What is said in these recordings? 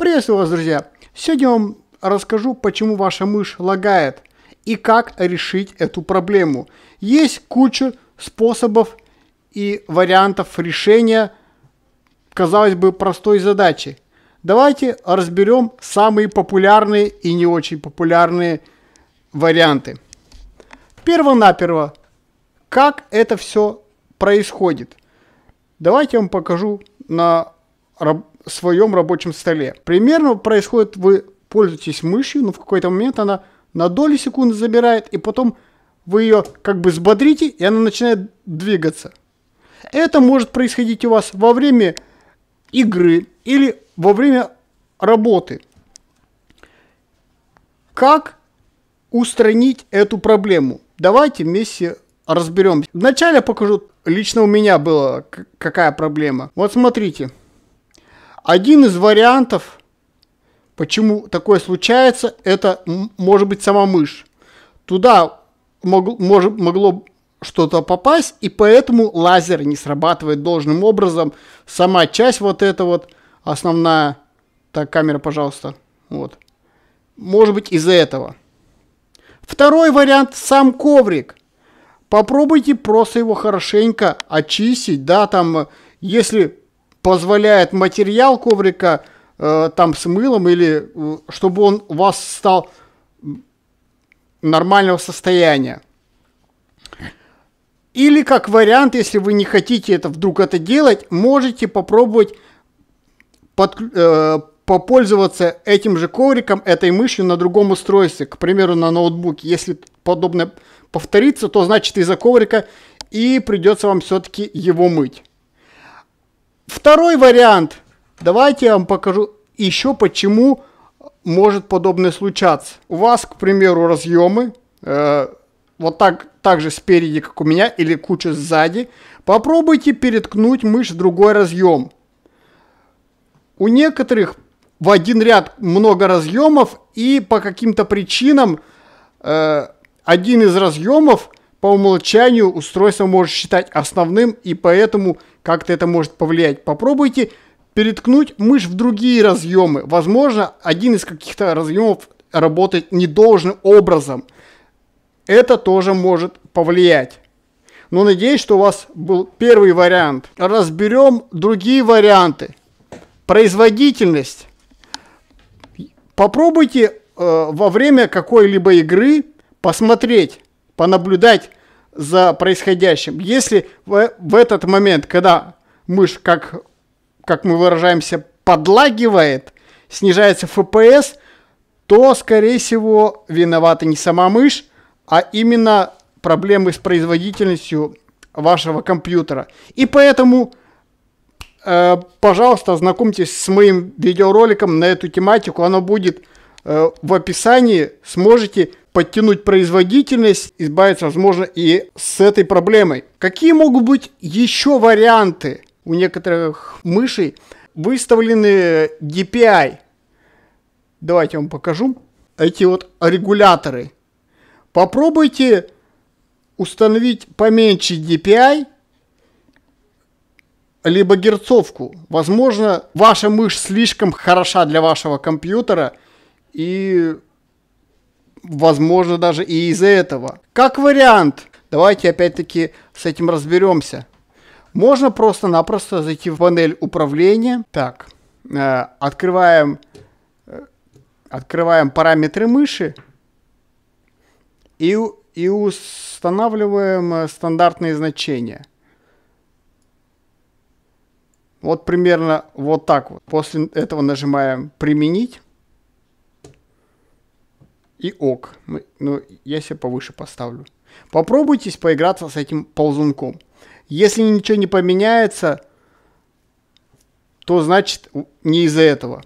Приветствую вас, друзья! Сегодня я вам расскажу, почему ваша мышь лагает и как решить эту проблему. Есть куча способов и вариантов решения, казалось бы, простой задачи. Давайте разберем самые популярные и не очень популярные варианты. Первонаперво, как это все происходит. Давайте я вам покажу на своем рабочем столе. Примерно происходит, вы пользуетесь мышью, но в какой-то момент она на долю секунды забирает, и потом вы ее как бы сбодрите, и она начинает двигаться. Это может происходить у вас во время игры или во время работы. Как устранить эту проблему? Давайте вместе разберемся. Вначале покажу, лично у меня была какая проблема. Вот смотрите, один из вариантов, почему такое случается, это может быть сама мышь. Туда мог, мож, могло что-то попасть, и поэтому лазер не срабатывает должным образом. Сама часть вот эта вот, основная, так, камера, пожалуйста, вот. Может быть из-за этого. Второй вариант – сам коврик. Попробуйте просто его хорошенько очистить, да, там, если позволяет материал коврика э, там с мылом или э, чтобы он у вас стал нормального состояния. Или как вариант, если вы не хотите это вдруг это делать, можете попробовать под, э, попользоваться этим же ковриком, этой мышью на другом устройстве, к примеру, на ноутбуке. Если подобное повторится, то значит из-за коврика и придется вам все-таки его мыть. Второй вариант. Давайте я вам покажу еще почему может подобное случаться. У вас, к примеру, разъемы, э, вот так, так же спереди, как у меня, или куча сзади. Попробуйте переткнуть мышь в другой разъем. У некоторых в один ряд много разъемов, и по каким-то причинам э, один из разъемов по умолчанию устройство может считать основным, и поэтому как-то это может повлиять. Попробуйте переткнуть мышь в другие разъемы. Возможно, один из каких-то разъемов работает недолжным образом. Это тоже может повлиять. Но надеюсь, что у вас был первый вариант. Разберем другие варианты. Производительность. Попробуйте э, во время какой-либо игры посмотреть, понаблюдать, за происходящим. Если в, в этот момент, когда мышь, как, как мы выражаемся, подлагивает, снижается FPS, то, скорее всего, виновата не сама мышь, а именно проблемы с производительностью вашего компьютера. И поэтому, э, пожалуйста, ознакомьтесь с моим видеороликом на эту тематику. Оно будет э, в описании. Сможете подтянуть производительность, избавиться, возможно, и с этой проблемой. Какие могут быть еще варианты у некоторых мышей? Выставлены DPI. Давайте я вам покажу. Эти вот регуляторы. Попробуйте установить поменьше DPI, либо герцовку. Возможно, ваша мышь слишком хороша для вашего компьютера, и возможно, даже и из-за этого. Как вариант, давайте опять-таки с этим разберемся. Можно просто-напросто зайти в панель управления. Так, э, открываем, э, открываем параметры мыши и, и устанавливаем э, стандартные значения. Вот примерно вот так вот. После этого нажимаем «Применить» и ок. Мы, ну, я себе повыше поставлю. Попробуйтесь поиграться с этим ползунком. Если ничего не поменяется, то значит не из-за этого.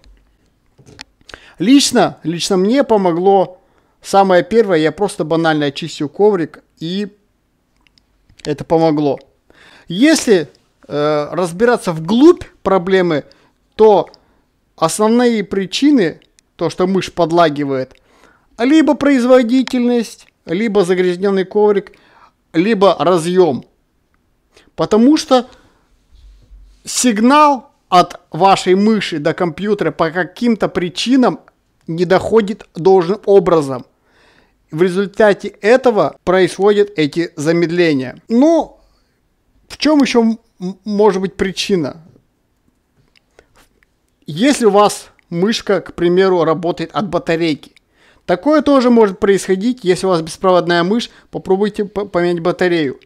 Лично, лично мне помогло самое первое, я просто банально очистил коврик и это помогло. Если э, разбираться вглубь проблемы, то основные причины, то, что мышь подлагивает – либо производительность, либо загрязненный коврик, либо разъем. Потому что сигнал от вашей мыши до компьютера по каким-то причинам не доходит должным образом. В результате этого происходят эти замедления. Но в чем еще может быть причина? Если у вас мышка, к примеру, работает от батарейки, Такое тоже может происходить, если у вас беспроводная мышь, попробуйте поменять батарею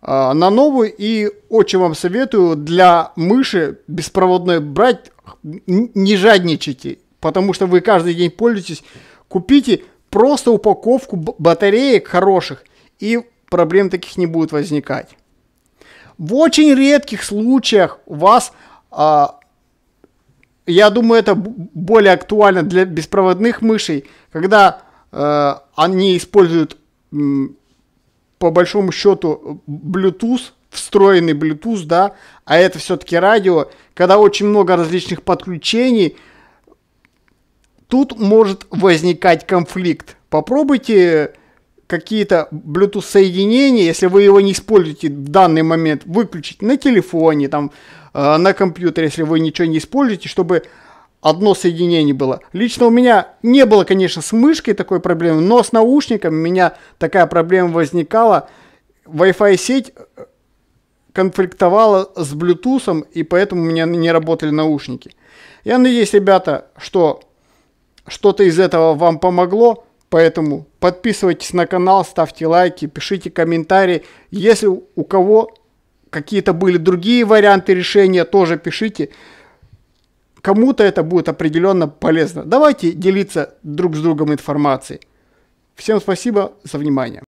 а, на новую. И очень вам советую для мыши беспроводной брать, не жадничайте, потому что вы каждый день пользуетесь. Купите просто упаковку батареек хороших, и проблем таких не будет возникать. В очень редких случаях у вас а, я думаю, это более актуально для беспроводных мышей, когда э, они используют по большому счету Bluetooth, встроенный Bluetooth, да, а это все-таки радио, когда очень много различных подключений, тут может возникать конфликт. Попробуйте какие-то Bluetooth соединения, если вы его не используете в данный момент, выключить на телефоне, там, э, на компьютере, если вы ничего не используете, чтобы одно соединение было. Лично у меня не было, конечно, с мышкой такой проблемы, но с наушниками у меня такая проблема возникала. Wi-Fi сеть э, конфликтовала с Bluetooth, и поэтому у меня не работали наушники. Я надеюсь, ребята, что что-то из этого вам помогло. Поэтому подписывайтесь на канал, ставьте лайки, пишите комментарии. Если у кого какие-то были другие варианты решения, тоже пишите. Кому-то это будет определенно полезно. Давайте делиться друг с другом информацией. Всем спасибо за внимание.